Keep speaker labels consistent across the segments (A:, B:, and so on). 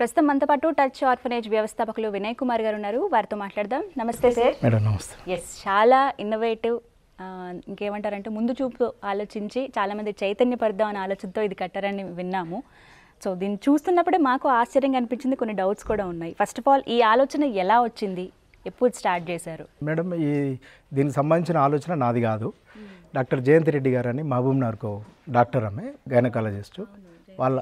A: ప్రస్తుతం మనతో పాటు టచ్ ఆర్ఫనేజ్ వ్యవస్థాపకులు వినయ్ కుమార్ గారు ఉన్నారు వారితో మాట్లాడదాం namaste sir madam namaste yes చాలా ఇన్నోవేటివ్ ఇంకేమంటారంటే ముందు చూపు ఆలోచించి చాలామంది చైతన్యపడదాం అనే ఆలోచనతో ఇది కట్టారని విన్నాము సో దీన్ని చూస్తున్నప్పుడే మాకు ఆశ్చర్యంగా అనిపించింది కొన్ని డౌట్స్ కూడా ఉన్నాయి ఫస్ట్ ఆఫ్ ఆల్ ఈ ఆలోచన ఎలా వచ్చింది ఎప్పుడు స్టార్ట్ చేశారు
B: మేడం ఈ దీనికి సంబంధించిన ఆలోచన నాది కాదు డాక్టర్ జయంతి రెడ్డి గారు అని మహబూబ్ నార్కో డాక్టర్ అమ్మే గైనకాలజిస్టు వాళ్ళ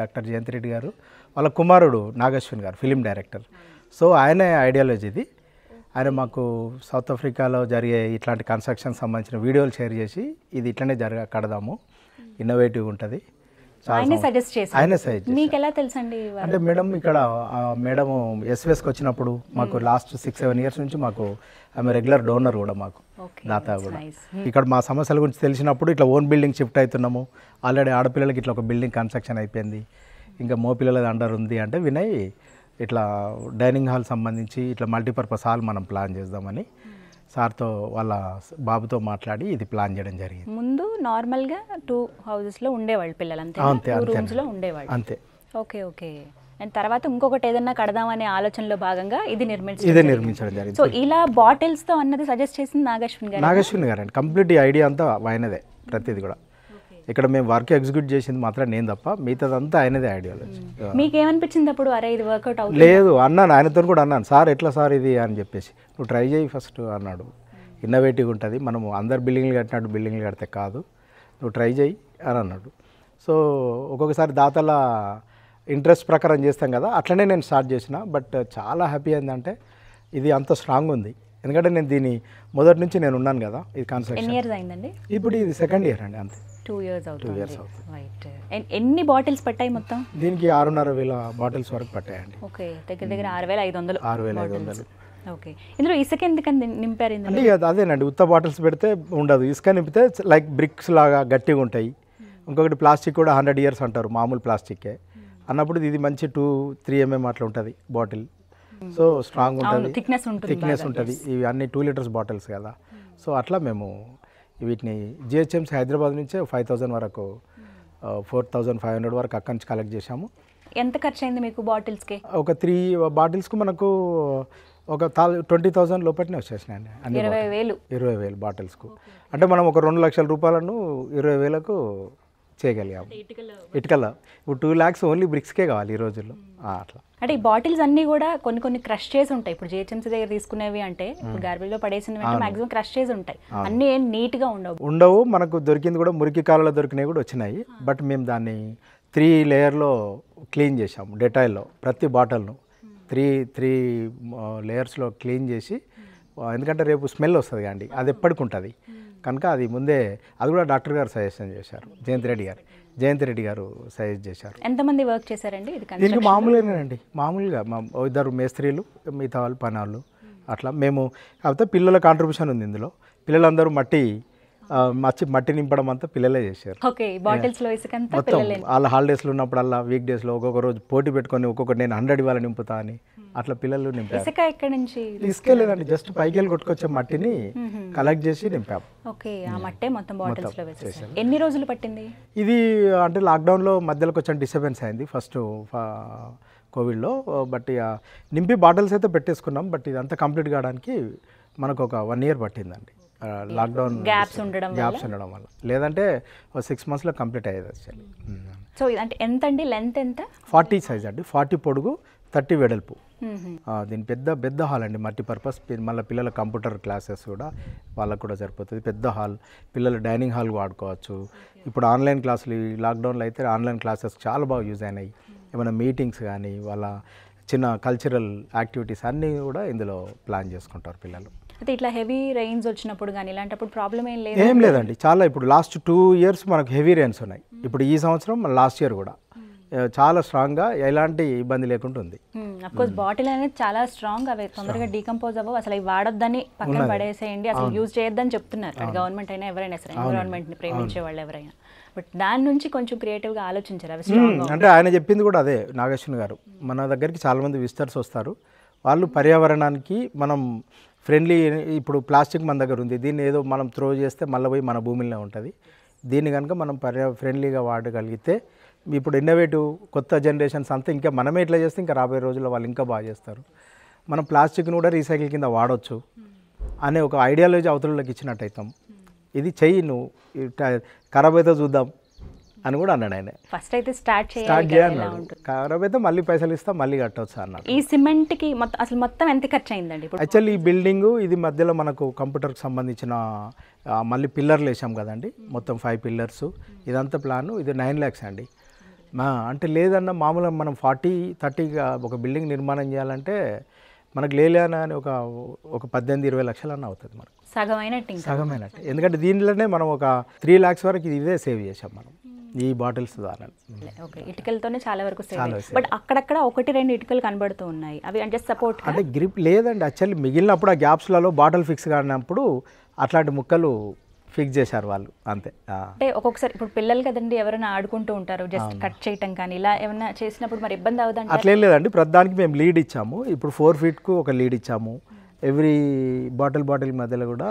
B: డాక్టర్ జయంతి రెడ్డి గారు వాళ్ళ కుమారుడు నాగశ్విన్ గారు ఫిలిం డైరెక్టర్ సో ఆయనే ఐడియాలజీది ఆయన మాకు సౌత్ ఆఫ్రికాలో జరిగే ఇట్లాంటి కన్స్ట్రక్షన్ సంబంధించిన వీడియోలు షేర్ చేసి ఇది ఇట్లనే జరగ కడదాము ఇన్నోవేటివ్ ఉంటుంది ఆయనే సజెస్ట్
A: మీకు ఎలా అంటే
B: మేడం ఇక్కడ మేడం ఎస్వీఎస్కి వచ్చినప్పుడు మాకు లాస్ట్ సిక్స్ సెవెన్ ఇయర్స్ నుంచి మాకు ఆమె రెగ్యులర్ డోనర్ కూడా మాకు దాత కూడా hmm. ఇక్కడ మా సమస్యల గురించి తెలిసినప్పుడు ఇట్లా ఓన్ బిల్డింగ్ షిఫ్ట్ అవుతున్నాము ఆల్రెడీ ఆడపిల్లలకి ఇట్లా ఒక బిల్డింగ్ కన్స్ట్రక్షన్ అయిపోయింది ఇంకా మోపిల్లల అండర్ ఉంది అంటే వినయ్ ఇట్లా డైనింగ్ హాల్ సంబంధించి ఇట్లా మల్టీపర్పస్ హాల్ మనం ప్లాన్ చేద్దామని సార్తో వాళ్ళ బాబుతో మాట్లాడి ఇది ప్లాన్ చేయడం జరిగింది
A: ముందు నార్మల్గా టూ హౌజెస్లో ఉండేవాళ్ళు పిల్లలు అంతే అంతే ఉండేవాళ్ళు అంతే ఓకే ఓకే అండ్ తర్వాత ఇంకొకటి ఏదన్నా కడదామనే ఆలోచనలో భాగంగా ఇది నిర్మించి ఇది నిర్మించడం జరిగింది సో ఇలా బాటిల్స్తో అన్నది సజెస్ట్ చేసింది నాగశ్విన్ గారు నాగశ్విన్
B: గారు అండి కంప్లీట్ ఐడియా అంతా ఆయనదే ప్రతిది కూడా ఇక్కడ మేము వర్క్ ఎగ్జిక్యూట్ చేసింది మాత్రం నేను తప్ప మిగతాదంతా ఆయనదే ఐడియాలజీ
A: మీకేమనిపించింది అప్పుడు అరే ఇది వర్కౌట్ లేదు
B: అన్నాను ఆయనతో కూడా అన్నాను సార్ ఎట్లా సార్ ఇది అని చెప్పేసి నువ్వు ట్రై చేయి ఫస్ట్ అన్నాడు ఇన్నోవేటివ్ ఉంటుంది మనము అందరు బిల్డింగ్లు కట్టినట్టు బిల్డింగ్లు కడితే కాదు నువ్వు ట్రై చేయి అని అన్నాడు సో ఒక్కొక్కసారి దాతల ఇంట్రెస్ట్ ప్రకారం చేస్తాం కదా అట్లనే నేను స్టార్ట్ చేసిన బట్ చాలా హ్యాపీ ఏంటంటే ఇది అంత స్ట్రాంగ్ ఉంది ఎందుకంటే నేను దీని మొదటి నుంచి నేను ఉన్నాను కదా ఇది కాన్సెప్ట్
A: ఇప్పుడు ఇది సెకండ్ ఇయర్ అండి అంతే టూ ఇయర్స్ టూ ఇయర్స్ అవుతుంది రైట్ అండ్ ఎన్ని బాటిల్స్ పట్టాయి మొత్తం
B: దీనికి ఆరున్నర వేల బాటిల్స్ వరకు పట్టాయండి
A: ఓకే దగ్గర దగ్గర ఆరు వేల ఐదు వందలు ఆరు వేల ఐదు వందలు ఓకే ఇందులో ఇసుక ఎందుకని నింపారు అంటే
B: అదేనండి ఉత్త బాటిల్స్ పెడితే ఉండదు ఇసుక నింపితే లైక్ బ్రిక్స్ లాగా గట్టిగా ఉంటాయి hmm. ఇంకొకటి ప్లాస్టిక్ కూడా హండ్రెడ్ ఇయర్స్ అంటారు మామూలు ప్లాస్టిక్కే hmm. అన్నప్పుడు ఇది మంచి టూ త్రీ ఎంఎం అట్లా hmm. ఉంటుంది బాటిల్ సో స్ట్రాంగ్ ఉంటుంది థిక్నెస్ ఉంటుంది థిక్నెస్ ఉంటుంది ఇవి అన్ని టూ లీటర్స్ బాటిల్స్ కదా సో అట్లా మేము వీటిని జిహెచ్ఎంస్ హైదరాబాద్ నుంచే ఫైవ్ థౌజండ్ వరకు ఫోర్ థౌజండ్ ఫైవ్ హండ్రెడ్ వరకు అక్కడి నుంచి కలెక్ట్ చేశాము
A: ఎంత ఖర్చు అయింది మీకు బాటిల్స్కి
B: ఒక త్రీ బాటిల్స్కి మనకు ఒక ట్వంటీ థౌసండ్ లోపలనే వచ్చేసినాయండి ఇరవై వేలు ఇరవై వేలు బాటిల్స్కు అంటే మనం ఒక రెండు లక్షల రూపాయలను ఇరవై వేలకు చేయగలిగాము ఇటుకల ఇప్పుడు టూ ల్యాక్స్ ఓన్లీ బ్రిక్స్కే కావాలి ఈ రోజుల్లో అట్లా
A: అంటే ఈ బాటిల్స్ అన్నీ కూడా కొన్ని కొన్ని క్రష్ చేసి ఉంటాయి ఇప్పుడు జిహెచ్ఎంసీ దగ్గర తీసుకునేవి అంటే ఇప్పుడు లో పడేసినవి మాక్సిమం క్రష్ చేసి ఉంటాయి అన్నీ ఏం నీట్గా ఉండవు
B: ఉండవు మనకు దొరికింది కూడా మురికి కాలంలో దొరికినవి కూడా వచ్చినాయి బట్ మేము దాన్ని త్రీ లేయర్లో క్లీన్ చేసాము డెటాయిల్లో ప్రతి బాటిల్ను త్రీ త్రీ లేయర్స్లో క్లీన్ చేసి ఎందుకంటే రేపు స్మెల్ వస్తుంది అండి అది ఎప్పటికి ఉంటుంది కనుక అది ముందే అది కూడా డాక్టర్ గారు సజెషన్ చేశారు జయంత్ రెడ్డి గారు జయంత్ రెడ్డి గారు సజెస్ట్ చేశారు
A: ఎంతమంది వర్క్ చేశారండి దీనికి మామూలుగానేనండి
B: మామూలుగా మా ఇద్దరు మేస్త్రీలు మిగతా వాళ్ళు పని వాళ్ళు అట్లా మేము కాకపోతే పిల్లల కాంట్రిబ్యూషన్ ఉంది ఇందులో పిల్లలందరూ మట్టి మచ్చి మట్టి నింపడం అంతా పిల్లలే చేశారు
A: మొత్తం బాటిల్స్
B: వాళ్ళ హాలిడేస్ లో ఉన్నప్పుడల్లా వీక్ డేస్ లో ఒక్కొక్క రోజు పోటీ పెట్టుకొని ఒక్కొక్కటి నేను హండ్రెడ్ ఇవాళ నింపుతా అని hmm. అట్లా పిల్లలు నింపారు ఇసుక
A: ఎక్కడి నుంచి లేదండి
B: జస్ట్ పైకి వెళ్ళి కొట్టుకొచ్చే మట్టిని కలెక్ట్ hmm. చేసి నింపాము
A: ఓకే ఆ hmm. మట్టే మొత్తం బాటిల్స్ లో ఎన్ని రోజులు పట్టింది
B: ఇది అంటే లాక్డౌన్ లో మధ్యలో కొంచెం డిస్టర్బెన్స్ అయింది ఫస్ట్ కోవిడ్లో బట్ నింపి బాటిల్స్ అయితే పెట్టేసుకున్నాం బట్ ఇదంతా కంప్లీట్ కావడానికి మనకు ఒక వన్ ఇయర్ పట్టిందండి లాక్డౌన్ గ్యాప్స్ ఉండడం గ్యాప్స్ ఉండడం వల్ల లేదంటే సిక్స్ మంత్స్లో కంప్లీట్ అయ్యేది యాక్చువల్లీ
A: సో hmm. hmm. అంటే ఎంత అండి లెంత్ ఎంత
B: ఫార్టీ సైజ్ అండి ఫార్టీ పొడుగు థర్టీ వెడల్పు hmm. దీని పెద్ద పెద్ద హాల్ అండి మల్టీ పర్పస్ మళ్ళీ పిల్లల కంప్యూటర్ క్లాసెస్ కూడా వాళ్ళకు కూడా సరిపోతుంది పెద్ద హాల్ పిల్లలు డైనింగ్ హాల్ వాడుకోవచ్చు ఇప్పుడు ఆన్లైన్ క్లాసులు ఈ లాక్డౌన్లో అయితే ఆన్లైన్ క్లాసెస్ చాలా బాగా యూజ్ అయినాయి ఏమైనా మీటింగ్స్ కానీ వాళ్ళ చిన్న కల్చరల్ యాక్టివిటీస్ అన్నీ కూడా ఇందులో ప్లాన్ చేసుకుంటారు పిల్లలు
A: అయితే ఇట్లా హెవీ రెయిన్స్ వచ్చినప్పుడు కానీ ఇలాంటప్పుడు ప్రాబ్లం ఏం లేదు ఏం లేదండి
B: చాలా ఇప్పుడు లాస్ట్ టూ ఇయర్స్ మనకు హెవీ రెయిన్స్ ఉన్నాయి hmm. ఇప్పుడు ఈ సంవత్సరం మన లాస్ట్ ఇయర్ కూడా hmm. eh, చాలా స్ట్రాంగ్గా ఎలాంటి ఇబ్బంది లేకుండా ఉంది
A: అఫ్కోర్స్ hmm. బాటిల్ అనేది చాలా స్ట్రాంగ్ అవి తొందరగా డీకంపోజ్ అవ్వవు అసలు అవి వాడొద్దని పక్కన పడేసేయండి అసలు యూజ్ చేయొద్దని చెప్తున్నారు గవర్నమెంట్ అయినా ఎవరైనా సరే ని ప్రేమించే వాళ్ళు ఎవరైనా బట్ దాని నుంచి కొంచెం క్రియేటివ్గా ఆలోచించారు అవి అంటే
B: ఆయన చెప్పింది కూడా అదే నాగేశ్వన్ గారు మన దగ్గరికి చాలామంది విస్తర్స్ వస్తారు వాళ్ళు పర్యావరణానికి మనం ఫ్రెండ్లీ ఇప్పుడు ప్లాస్టిక్ మన దగ్గర ఉంది దీన్ని ఏదో మనం త్రో చేస్తే మళ్ళీ పోయి మన భూమిలోనే ఉంటుంది దీన్ని కనుక మనం పర్యా ఫ్రెండ్లీగా వాడగలిగితే ఇప్పుడు ఇన్నోవేటివ్ కొత్త జనరేషన్స్ అంతా ఇంకా మనమే ఇట్లా చేస్తే ఇంకా రాబోయే రోజుల్లో వాళ్ళు ఇంకా బాగా చేస్తారు మనం ప్లాస్టిక్ను కూడా రీసైకిల్ కింద వాడవచ్చు అనే ఒక ఐడియాలజీ అవతలలోకి ఇచ్చినట్టు అవుతాం ఇది చెయ్యి నువ్వు ఖరాబ్ అయితే చూద్దాం అని కూడా అన్నాడు ఆయన
A: ఫస్ట్ అయితే స్టార్ట్ స్టార్ట్ చేయాలి
B: కాకపోతే మళ్ళీ పైసలు ఇస్తా మళ్ళీ కట్టవచ్చు అన్నాడు
A: ఈ సిమెంట్ కి అసలు మొత్తం ఎంత ఖర్చు అయిందండి యాక్చువల్లీ
B: ఈ బిల్డింగ్ ఇది మధ్యలో మనకు కంప్యూటర్కి సంబంధించిన మళ్ళీ పిల్లర్లు వేసాం కదండి మొత్తం ఫైవ్ పిల్లర్స్ ఇదంతా ప్లాన్ ఇది నైన్ ల్యాక్స్ అండి మా అంటే లేదన్న మామూలుగా మనం ఫార్టీ థర్టీగా ఒక బిల్డింగ్ నిర్మాణం చేయాలంటే మనకు లేలేనా అని ఒక ఒక పద్దెనిమిది ఇరవై లక్షలు అన్న అవుతుంది మనకు
A: సగమైనట్టు సగమైనట్టు
B: ఎందుకంటే దీనిలోనే మనం ఒక త్రీ ల్యాక్స్ వరకు ఇదే సేవ్ చేసాం మనం ఈ బాటిల్స్ ద్వారా
A: ఇటుకలతోనే చాలా వరకు బట్ అక్కడక్కడ ఒకటి రెండు ఇటుకలు కనబడుతూ ఉన్నాయి అవి అంటే సపోర్ట్ అంటే
B: గ్రిప్ లేదండి యాక్చువల్లీ మిగిలినప్పుడు ఆ గ్యాప్స్లలో బాటిల్ ఫిక్స్ కానప్పుడు అట్లాంటి ముక్కలు ఫిక్స్ చేశారు వాళ్ళు అంతే అంటే
A: ఒక్కొక్కసారి ఇప్పుడు పిల్లలు కదండి ఎవరైనా ఆడుకుంటూ ఉంటారు జస్ట్ కట్ చేయటం కానీ ఇలా ఏమైనా చేసినప్పుడు మరి ఇబ్బంది అవుతుంది అట్లేం
B: లేదండి ప్రతిదానికి మేము లీడ్ ఇచ్చాము ఇప్పుడు ఫోర్ ఫీట్కు ఒక లీడ్ ఇచ్చాము ఎవ్రీ బాటిల్ బాటిల్ మధ్యలో కూడా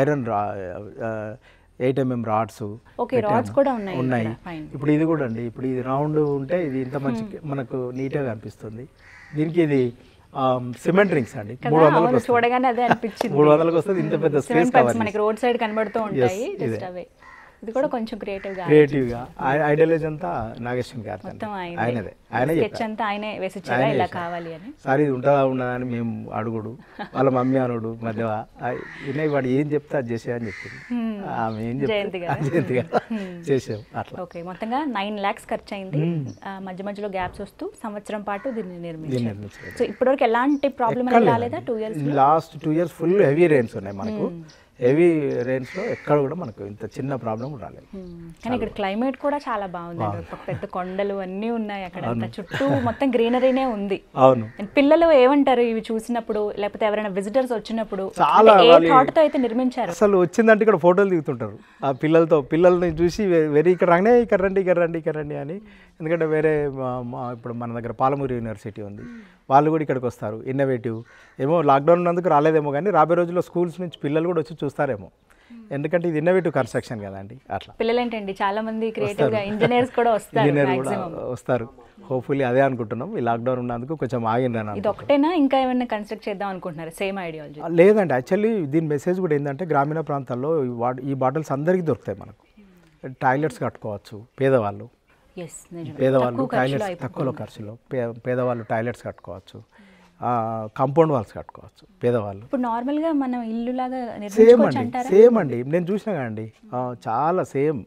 B: ఐరన్ ఎయిట్ ఎంఎం రాడ్స్ ఉన్నాయి ఇప్పుడు ఇది కూడా అండి ఇప్పుడు ఇది రౌండ్ ఉంటే ఇది ఇంత మంచి hmm. మనకు నీట్గా కనిపిస్తుంది దీనికి ఇది సిమెంట్ రింగ్స్ అండి మూడు వందలకు
A: చూడగానే అదే అనిపించింది మూడు వందలకు వస్తుంది ఇంత పెద్ద స్పేస్ మనకి రోడ్ సైడ్ కనబడుతూ ఉంటాయి ఇది కూడా కొంచెం క్రియేటివ్గా క్రియేటివ్గా
B: ఐడియాలజీ అంతా నాగేశ్వరం గారు మొత్తం
A: ఆయనదే ఆయన స్కెచ్ అంతా ఆయనే వేసి ఇలా కావాలి అని సార్
B: ఇది ఉంటుందా ఉండదా అని మేము అడుగుడు వాళ్ళ మమ్మీ అనుడు మధ్య వినయ్ వాడు ఏం చెప్తా అది చేసే అని చెప్పింది ఆమె ఏం జయంతి జయంతి చేసాం అట్లా
A: ఓకే మొత్తంగా నైన్ ల్యాక్స్ ఖర్చు అయింది మధ్య మధ్యలో గ్యాప్స్ వస్తూ సంవత్సరం పాటు దీన్ని నిర్మించారు సో ఇప్పటివరకు ఎలాంటి ప్రాబ్లం రాలేదా two years
B: last two years full heavy rains ఉన్నాయి మనకు హెవీ లో ఎక్కడ కూడా మనకు ఇంత చిన్న ప్రాబ్లం రాలేదు
A: కానీ ఇక్కడ క్లైమేట్ కూడా చాలా బాగుంది పెద్ద కొండలు అన్నీ ఉన్నాయి అక్కడ చుట్టూ మొత్తం గ్రీనరీనే ఉంది అవును పిల్లలు ఏమంటారు ఇవి చూసినప్పుడు లేకపోతే ఎవరైనా విజిటర్స్ వచ్చినప్పుడు చాలా అయితే నిర్మించారు
B: అసలు వచ్చిందంటే ఇక్కడ ఫోటోలు దిగుతుంటారు ఆ పిల్లలతో పిల్లల్ని చూసి వెరీ ఇక్కడ రాగానే ఇక్కడ రండి ఇక్కడ రండి ఇక్కడ రండి అని ఎందుకంటే వేరే ఇప్పుడు మన దగ్గర పాలమూరు యూనివర్సిటీ ఉంది వాళ్ళు కూడా ఇక్కడికి వస్తారు ఇన్నోవేటివ్ ఏమో లాక్డౌన్ ఉన్నందుకు రాలేదేమో కానీ రాబోయే రోజుల్లో స్కూల్స్ నుంచి పిల్లలు కూడా వచ్చి చూస్తారేమో hmm. ఎందుకంటే ఇది ఇన్నోవేటివ్ కన్స్ట్రక్షన్ కదండి అట్లా
A: పిల్లలు ఏంటండి చాలా మంది ఇంజనీర్స్ కూడా వస్తారు ఇంజనీర్ కూడా
B: వస్తారు హోప్ఫుల్లీ అదే అనుకుంటున్నాం ఈ లాక్డౌన్ ఉన్నందుకు కొంచెం ఆగిందని
A: ఒకటేనా ఇంకా ఏమైనా కన్స్ట్రక్ట్ చేద్దాం అనుకుంటున్నారు సేమ్ ఐడియాలజీ
B: లేదండి యాక్చువల్లీ దీని మెసేజ్ కూడా ఏంటంటే గ్రామీణ ప్రాంతాల్లో ఈ బాటిల్స్ అందరికీ దొరుకుతాయి మనకు టాయిలెట్స్ hmm. కట్టుకోవచ్చు పేదవాళ్ళు
A: పేదవాళ్ళు టాయిలెట్స్ తక్కువలో ఖర్చులో
B: పేదవాళ్ళు టాయిలెట్స్ కట్టుకోవచ్చు కాంపౌండ్ వాల్స్ కట్టుకోవచ్చు పేదవాళ్ళు
A: ఇప్పుడు నార్మల్గా మనం ఇల్లు లాగా సేమ్ అండి సేమ్
B: అండి నేను చూసినా కాండి చాలా సేమ్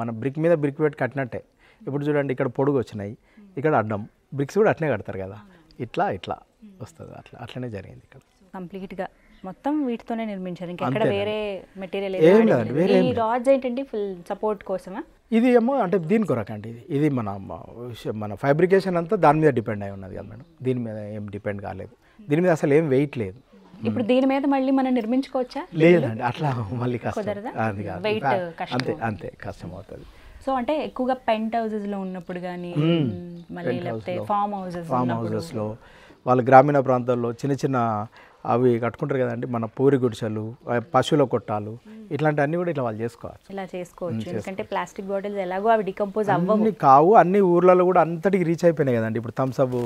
B: మన బ్రిక్ మీద బ్రిక్ పెట్టి కట్టినట్టే ఇప్పుడు చూడండి ఇక్కడ పొడుగు వచ్చినాయి ఇక్కడ అడ్డం బ్రిక్స్ కూడా అట్నే కడతారు కదా ఇట్లా ఇట్లా వస్తుంది అట్లా అట్లనే జరిగింది ఇక్కడ
A: కంప్లీట్గా మొత్తం వీటితోనే నిర్మించారు ఇంకెక్కడ వేరే మెటీరియల్ ఏం లేదు వేరే ఈ ఏంటంటే ఫుల్ సపోర్ట్ కోసమా
B: ఇది ఏమో అంటే దీని కొరకండి ఇది ఇది మన మన ఫ్యాబ్రికేషన్ అంతా దాని మీద డిపెండ్ అయి ఉన్నది కదా మేడం దీని మీద ఏం డిపెండ్ కాలేదు దీని మీద అసలు ఏం వెయిట్ లేదు
A: ఇప్పుడు దీని మీద మళ్ళీ మనం నిర్మించుకోవచ్చా లేదండి అట్లా
B: మళ్ళీ వెయిట్ అంతే అంతే కష్టం అవుతుంది
A: సో అంటే ఎక్కువగా పెంట్ హౌసెస్ లో ఉన్నప్పుడు కానీ మళ్ళీ లేకపోతే ఫామ్ హౌసెస్ ఫామ్ హౌసెస్
B: లో వాళ్ళు గ్రామీణ ప్రాంతాల్లో చిన్న చిన్న అవి కట్టుకుంటారు కదండి మన పూరి గుడిసెలు పశువుల కొట్టాలు ఇట్లాంటి అన్ని కూడా ఇట్లా వాళ్ళు చేసుకోవచ్చు
A: ఇలా చేసుకోవచ్చు ఎందుకంటే ప్లాస్టిక్ బాటిల్స్ ఎలాగో అవి డికంపోజ్
B: కావు అన్ని ఊర్లలో కూడా అంతటికి రీచ్ అయిపోయినాయి కదండి ఇప్పుడు థమ్స్అప్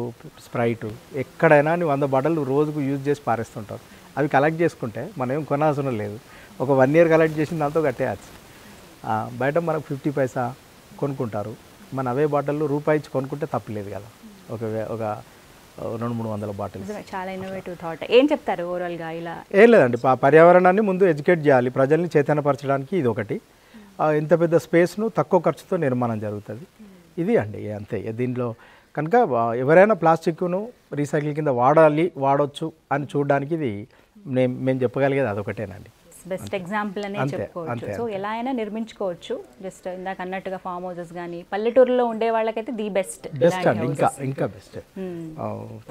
B: స్ప్రైట్ ఎక్కడైనా వంద బాటలు రోజుకు యూజ్ చేసి పారేస్తుంటారు అవి కలెక్ట్ చేసుకుంటే మనం ఏం కొనవసరం లేదు ఒక వన్ ఇయర్ కలెక్ట్ చేసిన దాంతో కట్టేయచ్చు బయట మనకు ఫిఫ్టీ పైసా కొనుక్కుంటారు మన అవే బాటల్లో రూపాయి ఇచ్చి కొనుక్కుంటే తప్పలేదు కదా ఒక ఒక రెండు మూడు వందల బాటిల్స్
A: చాలా ఇన్నోవేటివ్ థాట్ ఏం చెప్తారు ఓవరాల్గా ఇలా
B: ఏం లేదండి పర్యావరణాన్ని ముందు ఎడ్యుకేట్ చేయాలి ప్రజల్ని చైతన్యపరచడానికి ఇది ఒకటి ఇంత పెద్ద స్పేస్ను తక్కువ ఖర్చుతో నిర్మాణం జరుగుతుంది ఇది అండి అంతే దీనిలో కనుక ఎవరైనా ప్లాస్టిక్ను రీసైకిల్ కింద వాడాలి వాడొచ్చు అని చూడడానికి ఇది మేము మేము చెప్పగలిగేది అదొకటేనండి
A: బెస్ట్ ఎగ్జాంపుల్ అనే చెప్పుకోవచ్చు సో ఎలా అయినా నిర్మించుకోవచ్చు జస్ట్ ఇందాక అన్నట్టుగా ఫామ్ హౌసెస్ కానీ పల్లెటూరులో ఉండే వాళ్ళకైతే ది బెస్ట్ బెస్ట్ అండి ఇంకా ఇంకా బెస్ట్ hmm.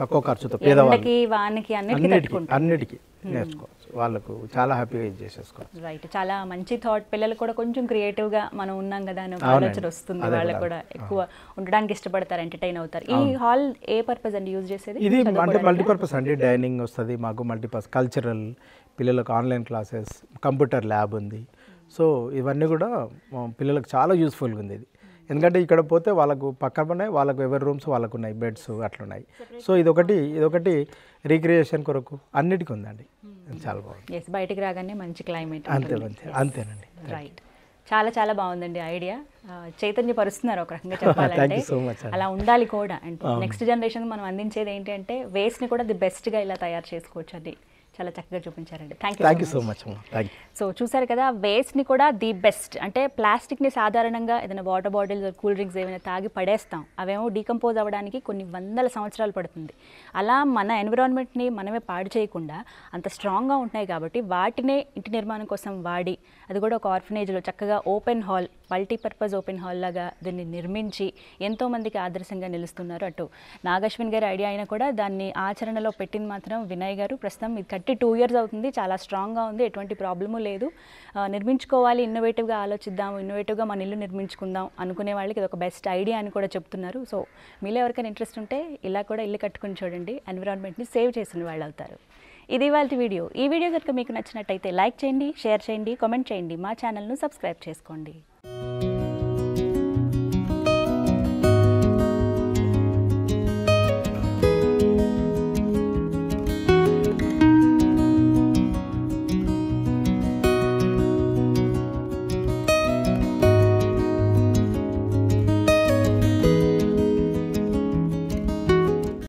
B: తక్కువ ఖర్చుతో పేదవాళ్ళకి వానికి అన్నిటికీ అన్నిటికీ hmm. నేర్చుకోవచ్చు వాళ్ళకు చాలా హ్యాపీగా ఇది చేసేసుకోవచ్చు
A: రైట్ చాలా మంచి థాట్ పిల్లలు కూడా కొంచెం క్రియేటివ్ గా మనం ఉన్నాం కదా అని ఆలోచన వస్తుంది వాళ్ళు కూడా ఎక్కువ ఉండడానికి ఇష్టపడతారు ఎంటర్టైన్ అవుతారు ఈ హాల్ ఏ పర్పస్ అండి యూజ్ చేసేది ఇది మల్టీపర్పస్ అండి
B: డైనింగ్ వస్తుంది మాకు మల్టీపర్పస్ కల్చరల్ పిల్లలకు ఆన్లైన్ క్లాసెస్ కంప్యూటర్ ల్యాబ్ ఉంది సో ఇవన్నీ కూడా పిల్లలకు చాలా యూస్ఫుల్గా ఉంది ఇది ఎందుకంటే ఇక్కడ పోతే వాళ్ళకు పక్కనే వాళ్ళకు ఎవరి రూమ్స్ వాళ్ళకు ఉన్నాయి బెడ్స్ అట్లున్నాయి సో ఇదొకటి ఇదొకటి రీక్రియేషన్ కొరకు అన్నిటికీ ఉందండి hmm. చాలా
A: బాగుంది ఎస్ బయటకు రాగానే మంచి క్లైమేట్ అంతే అంతే అంతేనండి రైట్ చాలా చాలా బాగుందండి ఐడియా చైతన్య పరుస్తున్నారు ఒక రకంగా చెప్పాలంటే అలా ఉండాలి కూడా అండ్ నెక్స్ట్ జనరేషన్ మనం అందించేది ఏంటంటే వేస్ట్ని కూడా ది బెస్ట్గా ఇలా తయారు చేసుకోవచ్చు అది చాలా చక్కగా చూపించారండి thank you thank you so much so చూసారు కదా వేస్ట్ని కూడా ది బెస్ట్ అంటే ప్లాస్టిక్ని సాధారణంగా ఏదైనా వాటర్ బాటిల్స్ కూల్ డ్రింక్స్ ఏమైనా తాగి పడేస్తాం అవేమో డీకంపోజ్ అవ్వడానికి కొన్ని వందల సంవత్సరాలు పడుతుంది అలా మన ఎన్విరాన్మెంట్ని మనమే పాడు చేయకుండా అంత స్ట్రాంగ్గా ఉంటున్నాయి కాబట్టి వాటినే ఇంటి నిర్మాణం కోసం వాడి అది కూడా ఒక ఆర్ఫనేజ్లో చక్కగా open hall multipurpose open hall లాగా దీన్ని నిర్మించి ఎంతోమందికి ఆదర్శంగా నిలుస్తున్నారు అటు నాగశ్విన్ గారి ఐడియా అయినా కూడా దాన్ని ఆచరణలో పెట్టింది మాత్రం వినయ్ గారు ప్రస్తుతం ఇది థర్టీ టూ ఇయర్స్ అవుతుంది చాలా స్ట్రాంగ్గా ఉంది ఎటువంటి ప్రాబ్లము లేదు నిర్మించుకోవాలి ఇన్నోవేటివ్గా ఆలోచిద్దాం ఇన్నోవేటివ్గా మన ఇల్లు నిర్మించుకుందాం అనుకునే వాళ్ళకి ఇది ఒక బెస్ట్ ఐడియా అని కూడా చెప్తున్నారు సో మీలో ఎవరికైనా ఇంట్రెస్ట్ ఉంటే ఇలా కూడా ఇల్లు కట్టుకుని చూడండి ఎన్విరాన్మెంట్ని సేవ్ చేసిన వాళ్ళు అవుతారు ఇది వాళ్ళ వీడియో ఈ వీడియో కనుక మీకు నచ్చినట్టయితే లైక్ చేయండి షేర్ చేయండి కామెంట్ చేయండి మా ఛానల్ను సబ్స్క్రైబ్ చేసుకోండి